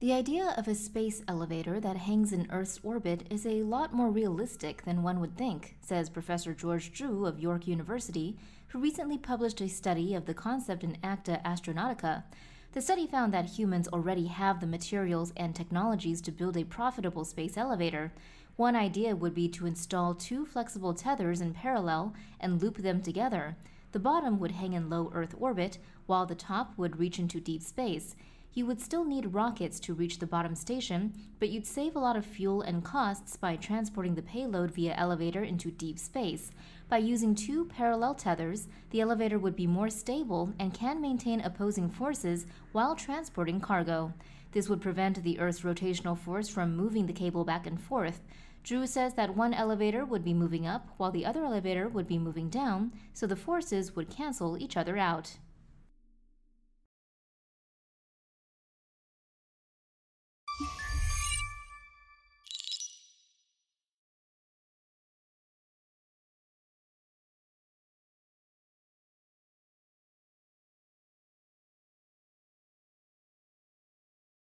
The idea of a space elevator that hangs in Earth's orbit is a lot more realistic than one would think, says Professor George Drew of York University, who recently published a study of the concept in Acta Astronautica. The study found that humans already have the materials and technologies to build a profitable space elevator. One idea would be to install two flexible tethers in parallel and loop them together. The bottom would hang in low Earth orbit, while the top would reach into deep space. You would still need rockets to reach the bottom station, but you'd save a lot of fuel and costs by transporting the payload via elevator into deep space. By using two parallel tethers, the elevator would be more stable and can maintain opposing forces while transporting cargo. This would prevent the Earth's rotational force from moving the cable back and forth. Drew says that one elevator would be moving up while the other elevator would be moving down, so the forces would cancel each other out.